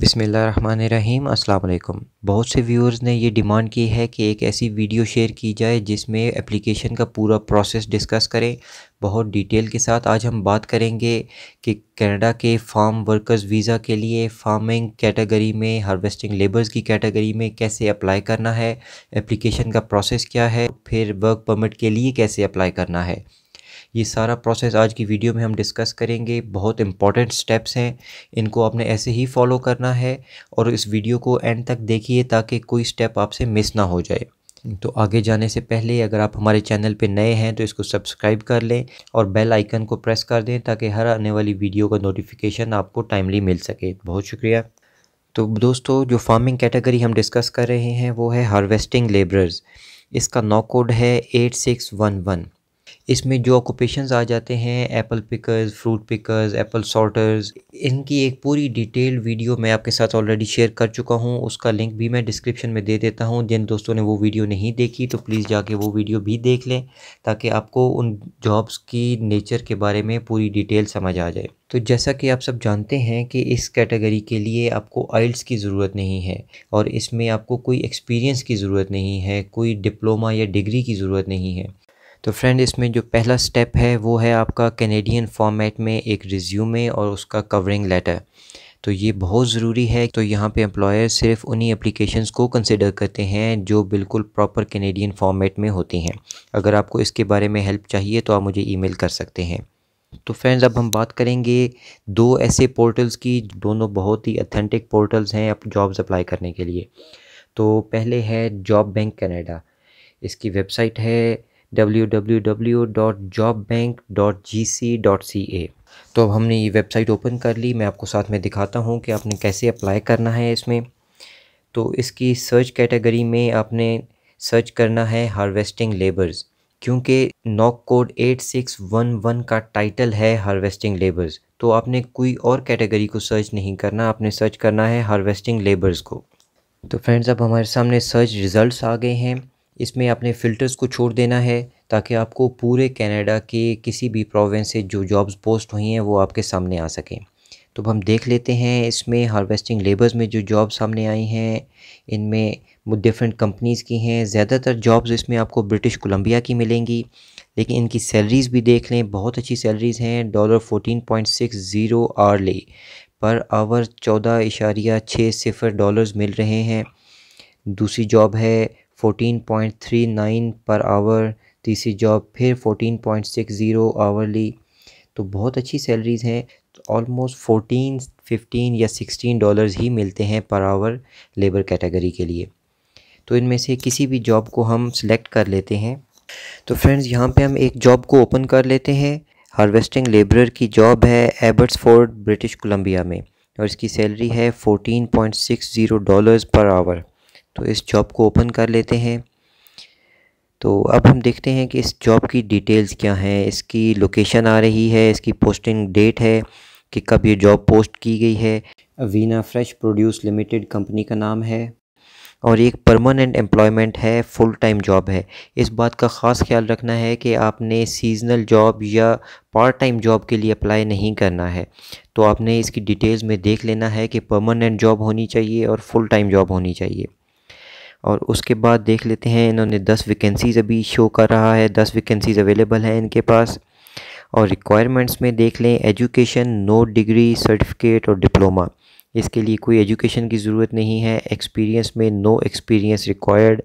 बिसमीम अल्लाम बहुत से व्यूअर्स ने ये डिमांड की है कि एक ऐसी वीडियो शेयर की जाए जिसमें एप्लीकेशन का पूरा प्रोसेस डिस्कस करें बहुत डिटेल के साथ आज हम बात करेंगे कि कनाडा के फार्म वर्कर्स वीज़ा के लिए फार्मिंग कैटेगरी में हार्वेस्टिंग लेबर्स की कैटेगरी में कैसे अप्लाई करना है एप्लीकेशन का प्रोसेस क्या है फिर वर्क परमिट के लिए कैसे अप्लाई करना है ये सारा प्रोसेस आज की वीडियो में हम डिस्कस करेंगे बहुत इंपॉर्टेंट स्टेप्स हैं इनको आपने ऐसे ही फॉलो करना है और इस वीडियो को एंड तक देखिए ताकि कोई स्टेप आपसे मिस ना हो जाए तो आगे जाने से पहले अगर आप हमारे चैनल पर नए हैं तो इसको सब्सक्राइब कर लें और बेल आइकन को प्रेस कर दें ताकि हर आने वाली वीडियो का नोटिफिकेशन आपको टाइमली मिल सके बहुत शुक्रिया तो दोस्तों जो फार्मिंग कैटेगरी हम डिस्कस कर रहे हैं वो है हार्वेस्टिंग लेबरर्स इसका नौ कोड है एट सिक्स वन वन इसमें जो ऑक्यूपेशन आ जाते हैं apple pickers fruit pickers apple sorters इनकी एक पूरी डिटेल वीडियो मैं आपके साथ ऑलरेडी शेयर कर चुका हूँ उसका लिंक भी मैं डिस्क्रिप्शन में दे देता हूँ जिन दोस्तों ने वो वीडियो नहीं देखी तो प्लीज़ जाके वो वीडियो भी देख लें ताकि आपको उन जॉब्स की नेचर के बारे में पूरी डिटेल समझ आ जाए तो जैसा कि आप सब जानते हैं कि इस कैटेगरी के लिए आपको आइल्स की ज़रूरत नहीं है और इसमें आपको कोई एक्सपीरियंस की ज़रूरत नहीं है कोई डिप्लोमा या डिग्री की ज़रूरत नहीं है तो फ्रेंड इसमें जो पहला स्टेप है वो है आपका कैनेडियन फॉर्मेट में एक रिज्यूमे और उसका कवरिंग लेटर तो ये बहुत ज़रूरी है तो यहाँ पे एम्प्लॉयर सिर्फ उन्हीं एप्लीकेशंस को कंसिडर करते हैं जो बिल्कुल प्रॉपर कैनेडियन फॉर्मेट में होती हैं अगर आपको इसके बारे में हेल्प चाहिए तो आप मुझे ईमेल कर सकते हैं तो फ्रेंड्स अब हम बात करेंगे दो ऐसे पोर्टल्स की दोनों बहुत ही अथेंटिक पोर्टल्स हैं जॉब्स अप्लाई करने के लिए तो पहले है जॉब बैंक कनाडा इसकी वेबसाइट है www.jobbank.gc.ca तो अब हमने ये वेबसाइट ओपन कर ली मैं आपको साथ में दिखाता हूँ कि आपने कैसे अप्लाई करना है इसमें तो इसकी सर्च कैटेगरी में आपने सर्च करना है हार्वेस्टिंग लेबर्स क्योंकि नॉक कोड 8611 का टाइटल है हार्वेस्टिंग लेबर्स तो आपने कोई और कैटेगरी को सर्च नहीं करना आपने सर्च करना है हार्वेस्टिंग लेबर्स को तो फ्रेंड्स अब हमारे सामने सर्च रिज़ल्ट्स आ गए हैं इसमें आपने फ़िल्टर्स को छोड़ देना है ताकि आपको पूरे कनाडा के किसी भी प्रोविंस से जो जॉब्स पोस्ट हुई हैं वो आपके सामने आ सकें तो हम देख लेते हैं इसमें हार्वेस्टिंग लेबर्स में जो जॉब सामने आई हैं इनमें डिफरेंट कंपनीज़ की हैं ज़्यादातर जॉब्स इसमें आपको ब्रिटिश कोलम्बिया की मिलेंगी लेकिन इनकी सैलरीज़ भी देख लें बहुत अच्छी सैलरीज़ हैं dollar fourteen point six zero hourly per hour चौदह इशारिया छः सिफर डॉलर्स मिल रहे हैं दूसरी जॉब है 14.39 पर आवर तीसरी जॉब फिर 14.60 आवरली तो बहुत अच्छी सैलरीज़ हैं ऑलमोस्ट फोटीन फिफ्टीन या सिक्सटीन डॉलर्स ही मिलते हैं पर आवर लेबर कैटेगरी के लिए तो इनमें से किसी भी जॉब को हम सिलेक्ट कर लेते हैं तो फ्रेंड्स यहाँ पे हम एक जॉब को ओपन कर लेते हैं हार्वेस्टिंग लेबरर की जॉब है एबर्ट्सफोर्ड ब्रिटिश कोलंबिया में और इसकी सैलरी है fourteen point six zero dollars per hour तो इस जॉब को ओपन कर लेते हैं तो अब हम देखते हैं कि इस जॉब की डिटेल्स क्या हैं इसकी लोकेशन आ रही है इसकी पोस्टिंग डेट है कि कब ये जॉब पोस्ट की गई है Avina fresh produce limited company का नाम है और एक परमानेंट एम्प्लॉयमेंट है फुल टाइम जॉब है इस बात का ख़ास ख्याल रखना है कि आपने सीजनल जॉब या पार्ट टाइम जॉब के लिए अप्लाई नहीं करना है तो आपने इसकी डिटेल्स में देख लेना है कि परमानेंट जॉब होनी चाहिए और फुल टाइम जॉब होनी चाहिए और उसके बाद देख लेते हैं इन्होंने दस वैकेंसीज़ अभी शो कर रहा है दस वैकेंसीज़ अवेलेबल हैं इनके पास और रिक्वायरमेंट्स में देख लें एजुकेशन नो डिग्री सर्टिफिकेट और डिप्लोमा इसके लिए कोई एजुकेशन की ज़रूरत नहीं है एक्सपीरियंस में नो एक्सपीरियंस रिक्वायर्ड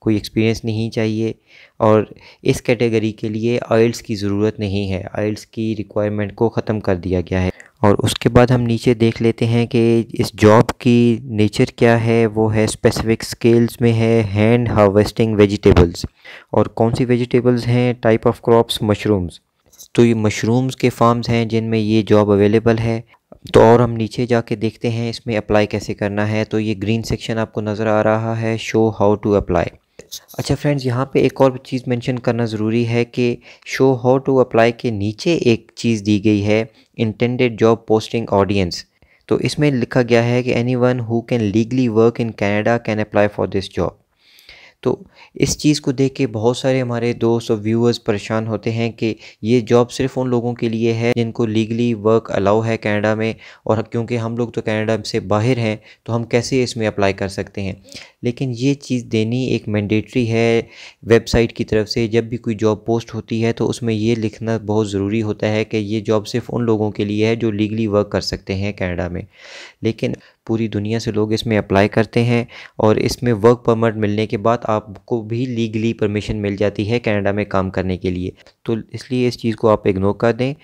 कोई एक्सपीरियंस नहीं चाहिए और इस कैटेगरी के लिए आइल्स की ज़रूरत नहीं है आइल्स की रिक्वायरमेंट को ख़त्म कर दिया गया है और उसके बाद हम नीचे देख लेते हैं कि इस जॉब की नेचर क्या है वो है स्पेसिफिक स्केल्स में है हैंड हार्वेस्टिंग वेजिटेबल्स और कौन सी वेजिटेबल्स हैं टाइप ऑफ क्रॉप्स मशरूम्स तो ये मशरूम्स के फार्म्स हैं जिनमें ये जॉब अवेलेबल है तो और हम नीचे जाके देखते हैं इसमें अप्लाई कैसे करना है तो ये ग्रीन सेक्शन आपको नज़र आ रहा है शो हाउ टू अप्लाई अच्छा फ्रेंड्स यहाँ पे एक और चीज़ मेंशन करना ज़रूरी है कि शो हाउ टू अप्लाई के नीचे एक चीज़ दी गई है इंटेंडेड जॉब पोस्टिंग ऑडियंस तो इसमें लिखा गया है कि anyone who can legally work in Canada can apply for this job तो इस चीज़ को देख के बहुत सारे हमारे दोस्त और व्यूअर्स परेशान होते हैं कि ये जॉब सिर्फ उन लोगों के लिए है जिनको लीगली वर्क अलाउ है कनाडा में और क्योंकि हम लोग तो कनाडा से बाहर हैं तो हम कैसे इसमें अप्लाई कर सकते हैं लेकिन ये चीज़ देनी एक मैंडेटरी है वेबसाइट की तरफ से जब भी कोई जॉब पोस्ट होती है तो उसमें ये लिखना बहुत ज़रूरी होता है कि ये जॉब सिर्फ उन लोगों के लिए है जो लीगली वर्क कर सकते हैं कनाडा में लेकिन पूरी दुनिया से लोग इसमें अप्लाई करते हैं और इसमें वर्क परमिट मिलने के बाद आपको भी लीगली परमिशन मिल जाती है कनाडा में काम करने के लिए तो इसलिए इस चीज़ को आप इग्नोर कर दें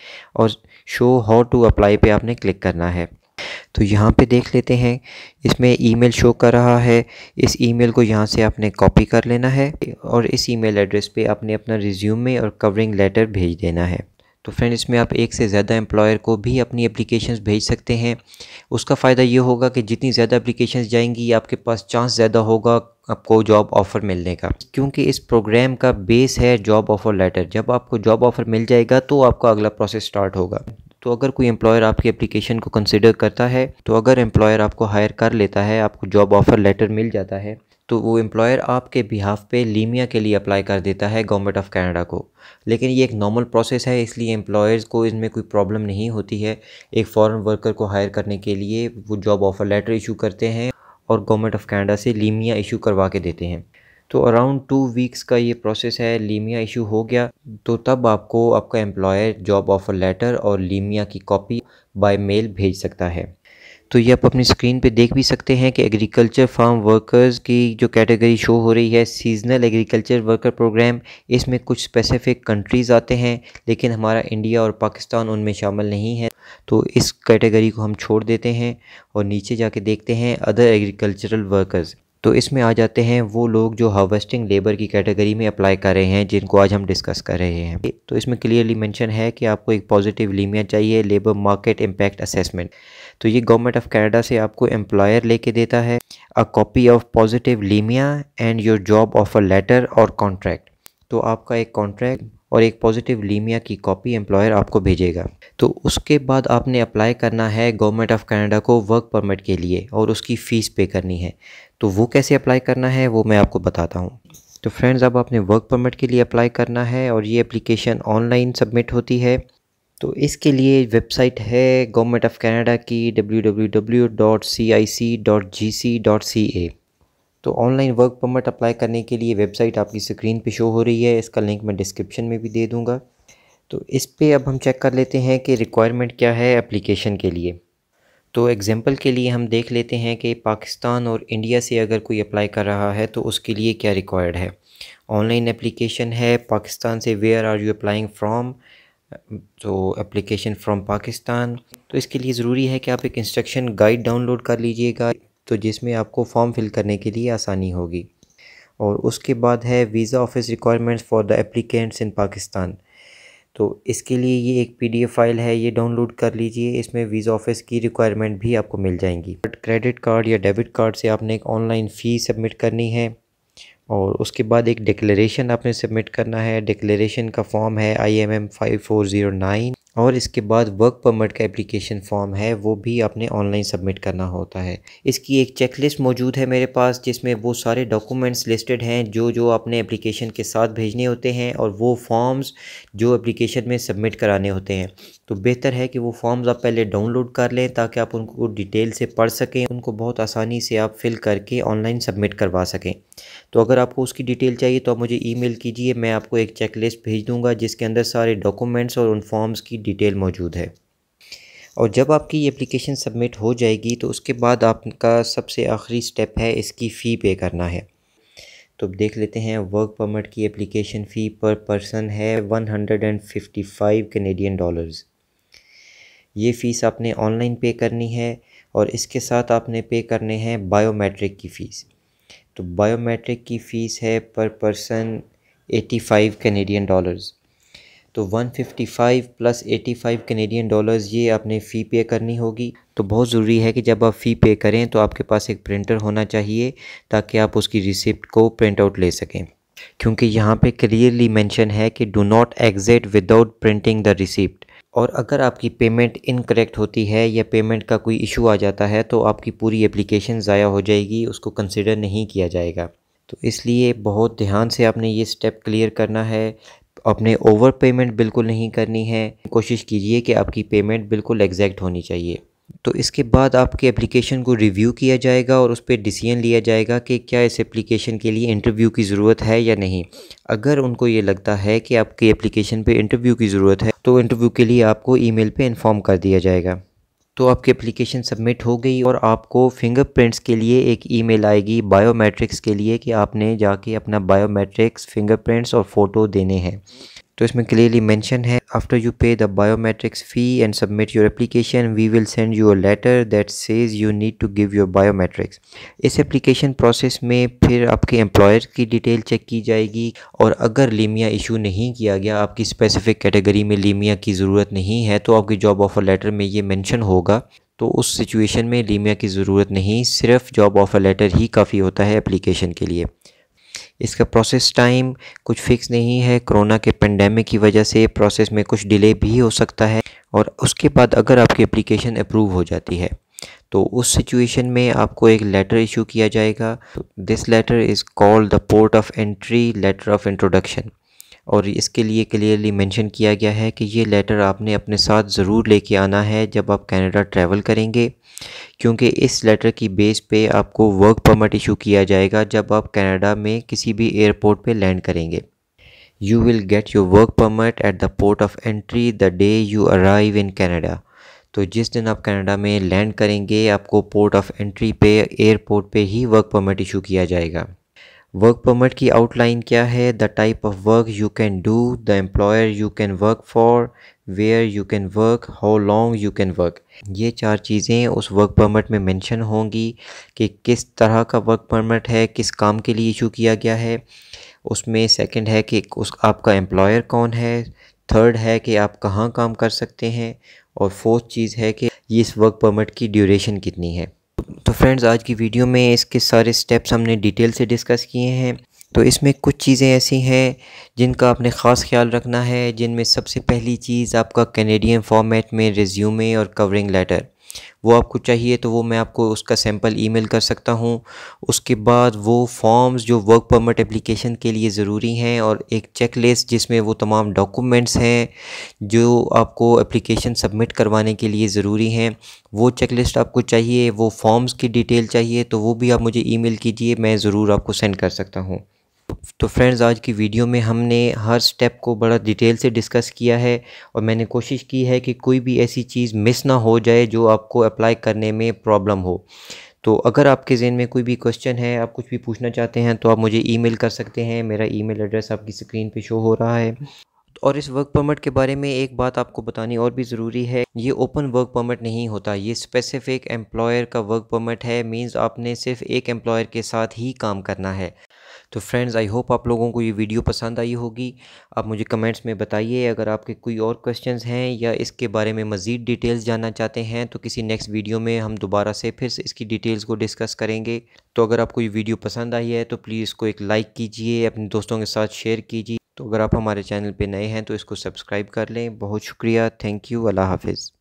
और शो हाउ टू अप्लाई पे आपने क्लिक करना है तो यहाँ पे देख लेते हैं इसमें ईमेल शो कर रहा है इस ईमेल को यहाँ से आपने कॉपी कर लेना है और इस ईमेल एड्रेस पे आपने अपना रिज्यूमे और कवरिंग लेटर भेज देना है तो फ्रेंड इसमें आप एक से ज़्यादा एम्प्लॉयर को भी अपनी अप्लीकेशन भेज सकते हैं उसका फ़ायदा ये होगा कि जितनी ज़्यादा अप्लीकेशन जाएंगी आपके पास चांस ज़्यादा होगा आपको जॉब ऑफ़र मिलने का क्योंकि इस प्रोग्राम का बेस है जॉब ऑफ़र लेटर जब आपको जॉब ऑफ़र मिल जाएगा तो आपका अगला प्रोसेस स्टार्ट होगा तो अगर कोई एम्प्लॉयर आपकी एप्लीकेशन को कंसिडर करता है तो अगर एम्प्लॉयर आपको हायर कर लेता है आपको जॉब ऑफ़र लेटर मिल जाता है तो वो एम्प्लॉयर आपके बिहाफ़ पे लीमिया के लिए अप्लाई कर देता है गवर्नमेंट ऑफ कनाडा को लेकिन ये एक नॉर्मल प्रोसेस है इसलिए एम्प्लॉयर्स को इसमें कोई प्रॉब्लम नहीं होती है एक फॉरेन वर्कर को हायर करने के लिए वो जॉब ऑफ़र लेटर इशू करते हैं और गवर्नमेंट ऑफ कनाडा से लीमिया इशू करवा के देते हैं तो अराउंड टू वीक्स का ये प्रोसेस है लीमिया इशू हो गया तो तब आपको आपका एम्प्लॉयर जॉब ऑफ़र लेटर और लीमिया की कॉपी बाय मेल भेज सकता है तो ये आप अपनी स्क्रीन पे देख भी सकते हैं कि एग्रीकल्चर फार्म वर्कर्स की जो कैटेगरी शो हो रही है सीजनल एग्रीकल्चर वर्कर प्रोग्राम इसमें कुछ स्पेसिफिक कंट्रीज़ आते हैं लेकिन हमारा इंडिया और पाकिस्तान उनमें शामिल नहीं है तो इस कैटेगरी को हम छोड़ देते हैं और नीचे जाके देखते हैं अदर एग्रीकल्चरल वर्कर्स तो इसमें आ जाते हैं वो लोग जो हार्वेस्टिंग लेबर की कैटेगरी में अप्लाई कर रहे हैं जिनको आज हम डिस्कस कर रहे हैं तो इसमें क्लियरली मेंशन है कि आपको एक पॉजिटिव लीमिया चाहिए लेबर मार्केट इंपैक्ट असेसमेंट तो ये गवर्नमेंट ऑफ कनाडा से आपको एम्प्लॉयर लेके देता है अ कॉपी ऑफ पॉजिटिव लीमिया and your job offer letter और कॉन्ट्रैक्ट तो आपका एक कॉन्ट्रैक्ट और एक पॉजिटिव लीमिया की कॉपी एम्प्लॉयर आपको भेजेगा तो उसके बाद आपने अप्लाई करना है गवर्नमेंट ऑफ कनाडा को वर्क परमिट के लिए और उसकी फ़ीस पे करनी है तो वो कैसे अप्लाई करना है वो मैं आपको बताता हूँ तो फ्रेंड्स अब आपने वर्क परमिट के लिए अप्लाई करना है और ये एप्लीकेशन ऑनलाइन सबमिट होती है तो इसके लिए वेबसाइट है गवर्नमेंट ऑफ कनाडा की www.cic.gc.ca तो ऑनलाइन वर्क परमिट अप्लाई करने के लिए वेबसाइट आपकी स्क्रीन पे शो हो रही है इसका लिंक मैं डिस्क्रिप्शन में भी दे दूँगा तो इस पर अब हम चेक कर लेते हैं कि रिक्वायरमेंट क्या है एप्लीकेशन के लिए तो एग्ज़ाम्पल के लिए हम देख लेते हैं कि पाकिस्तान और इंडिया से अगर कोई अप्लाई कर रहा है तो उसके लिए क्या रिक्वायर्ड है ऑनलाइन एप्लीकेशन है पाकिस्तान से where are you applying from तो एप्लीकेशन फ्रॉम पाकिस्तान तो इसके लिए ज़रूरी है कि आप एक इंस्ट्रक्शन गाइड डाउनलोड कर लीजिएगा तो जिसमें आपको फॉर्म फिल करने के लिए आसानी होगी और उसके बाद है visa office requirements for the applicants in Pakistan तो इसके लिए ये एक पीडीएफ फाइल है ये डाउनलोड कर लीजिए इसमें वीज़ा ऑफिस की रिक्वायरमेंट भी आपको मिल जाएंगी बट क्रेडिट कार्ड या डेबिट कार्ड से आपने एक ऑनलाइन फ़ी सबमिट करनी है और उसके बाद एक डिक्लेरेशन आपने सबमिट करना है डिक्लेरेशन का फॉर्म है I M M five four zero nine और इसके बाद वर्क परमिट का एप्लीकेशन फॉर्म है वो भी आपने ऑनलाइन सबमिट करना होता है इसकी एक चेकलिस्ट मौजूद है मेरे पास जिसमें वो सारे डॉक्यूमेंट्स लिस्टेड हैं जो जो आपने एप्लीकेशन के साथ भेजने होते हैं और वो फॉर्म्स जो एप्लीकेशन में सबमिट कराने होते हैं तो बेहतर है कि वो फॉर्म्स आप पहले डाउनलोड कर लें ताकि आप उनको डिटेल से पढ़ सकें उनको बहुत आसानी से आप फिल करके ऑनलाइन सबमिट करवा सकें तो अगर आपको उसकी डिटेल चाहिए तो आप मुझे ईमेल कीजिए मैं आपको एक चेकलिस्ट भेज दूँगा जिसके अंदर सारे डॉक्यूमेंट्स और उन फॉर्म्स की डिटेल मौजूद है और जब आपकी एप्लीकेशन सबमिट हो जाएगी तो उसके बाद आपका सबसे आखिरी स्टेप है इसकी फ़ी पे करना है तो देख लेते हैं वर्क परमिट की एप्लीकेशन फ़ी पर पर्सन है one hundred and fifty five Canadian dollars ये फ़ीस आपने ऑनलाइन पे करनी है और इसके साथ आपने पे करने हैं बायोमेट्रिक की फ़ीस तो बायोमेट्रिक की फ़ीस है पर पर्सन 85 कनेडियन डॉलर्स तो 155 प्लस 85 कनेडियन डॉलर्स ये आपने फ़ी पे करनी होगी तो बहुत ज़रूरी है कि जब आप फ़ी पे करें तो आपके पास एक प्रिंटर होना चाहिए ताकि आप उसकी रिसिप्ट को प्रिंट आउट ले सकें क्योंकि यहाँ पे क्लियरली मेंशन है कि do not exit without printing the receipt और अगर आपकी पेमेंट इनकरेक्ट होती है या पेमेंट का कोई इशू आ जाता है तो आपकी पूरी एप्लीकेशन ज़ाया हो जाएगी उसको कंसिडर नहीं किया जाएगा तो इसलिए बहुत ध्यान से आपने ये स्टेप क्लियर करना है आपने ओवर पेमेंट बिल्कुल नहीं करनी है कोशिश कीजिए कि आपकी पेमेंट बिल्कुल एग्जैक्ट होनी चाहिए तो इसके बाद आपके एप्लीकेशन को रिव्यू किया जाएगा और उस पर डिसीजन लिया जाएगा कि क्या इस एप्लीकेशन के लिए इंटरव्यू की ज़रूरत है या नहीं अगर उनको ये लगता है कि आपके एप्लीकेशन पे इंटरव्यू की ज़रूरत है तो इंटरव्यू के लिए आपको ईमेल पे इन्फॉर्म कर दिया जाएगा तो आपकी एप्लीकेशन सबमिट हो गई और आपको फिंगरप्रिंट्स के लिए एक ईमेल आएगी बायोमेट्रिक्स के लिए कि आपने जाके अपना बायोमेट्रिक्स फिंगरप्रिंट्स और फ़ोटो देने हैं तो इसमें क्लियरली मेंशन है after you pay the biometrics fee and submit your application we will send you a letter that says you need to give your biometrics इस एप्लीकेशन प्रोसेस में फिर आपके एम्प्लॉयर की डिटेल चेक की जाएगी और अगर लीमिया इशू नहीं किया गया आपकी स्पेसिफिक कैटेगरी में लीमिया की ज़रूरत नहीं है तो आपकी जॉब ऑफर लेटर में ये मैंशन होगा तो उस सिचुएशन में लीमिया की ज़रूरत नहीं सिर्फ जॉब ऑफ़र लेटर ही काफ़ी होता है एप्लीकेशन के लिए इसका प्रोसेस टाइम कुछ फिक्स नहीं है कोरोना के पेंडेमिक की वजह से प्रोसेस में कुछ डिले भी हो सकता है और उसके बाद अगर आपकी एप्लीकेशन अप्रूव हो जाती है तो उस सिचुएशन में आपको एक लेटर इशू किया जाएगा this letter is called the port of entry letter of introduction और इसके लिए क्लियरली मेंशन किया गया है कि ये लेटर आपने अपने साथ ज़रूर लेके आना है जब आप कनाडा ट्रैवल करेंगे क्योंकि इस लेटर की बेस पे आपको वर्क परमिट इशू किया जाएगा जब आप कनाडा में किसी भी एयरपोर्ट पे लैंड करेंगे you will get your work permit at the port of entry the day you arrive in Canada तो जिस दिन आप कनाडा में लैंड करेंगे आपको पोर्ट ऑफ एंट्री पे एयरपोर्ट पे ही वर्क परमिट इशू किया जाएगा वर्क परमिट की आउटलाइन क्या है the type of work you can do the employer you can work for where you can work how long you can work ये चार चीज़ें उस वर्क परमिट में मेंशन होंगी कि किस तरह का वर्क परमिट है किस काम के लिए इशू किया गया है उसमें सेकंड है कि उस आपका एम्प्लॉयर कौन है थर्ड है कि आप कहाँ काम कर सकते हैं और फोर्थ चीज़ है कि इस वर्क परमिट की ड्यूरेशन कितनी है तो फ्रेंड्स आज की वीडियो में इसके सारे स्टेप्स हमने डिटेल से डिस्कस किए हैं तो इसमें कुछ चीज़ें ऐसी हैं जिनका आपने ख़ास ख्याल रखना है जिनमें सबसे पहली चीज़ आपका कैनेडियन फॉर्मेट में रिज्यूमे और कवरिंग लेटर वो आपको चाहिए तो वो मैं आपको उसका सैम्पल ईमेल कर सकता हूँ उसके बाद वो फॉर्म्स जो वर्क परमिट एप्लीकेशन के लिए ज़रूरी हैं और एक चेक लिस्ट जिसमें वो तमाम डॉक्यूमेंट्स हैं जो आपको एप्लीकेशन सबमिट करवाने के लिए ज़रूरी हैं वो चेक लिस्ट आपको चाहिए वो फॉर्म्स की डिटेल चाहिए तो वो भी आप मुझे मेल कीजिए मैं ज़रूर आपको सेंड कर सकता हूँ तो फ्रेंड्स आज की वीडियो में हमने हर स्टेप को बड़ा डिटेल से डिस्कस किया है और मैंने कोशिश की है कि कोई भी ऐसी चीज़ मिस ना हो जाए जो आपको अप्लाई करने में प्रॉब्लम हो तो अगर आपके जेन में कोई भी क्वेश्चन है आप कुछ भी पूछना चाहते हैं तो आप मुझे ईमेल कर सकते हैं मेरा ईमेल एड्रेस आपकी स्क्रीन पे शो हो रहा है और इस वर्क परमिट के बारे में एक बात आपको बतानी और भी ज़रूरी है ये ओपन वर्क परमिट नहीं होता ये स्पेसिफ़िक एम्प्लॉयर का वर्क परमिट है मींस आपने सिर्फ एक एम्प्लॉयर के साथ ही काम करना है तो फ्रेंड्स आई होप आप लोगों को ये वीडियो पसंद आई होगी आप मुझे कमेंट्स में बताइए अगर आपके कोई और क्वेश्चंस हैं या इसके बारे में मज़ीद डिटेल्स जानना चाहते हैं तो किसी नेक्स्ट वीडियो में हम दोबारा से फिर से इसकी डिटेल्स को डिस्कस करेंगे तो अगर आपको ये वीडियो पसंद आई है तो प्लीज़ इसको एक लाइक कीजिए अपने दोस्तों के साथ शेयर कीजिए तो अगर आप हमारे चैनल पे नए हैं तो इसको सब्सक्राइब कर लें बहुत शुक्रिया थैंक यू अल्लाह हाफिज़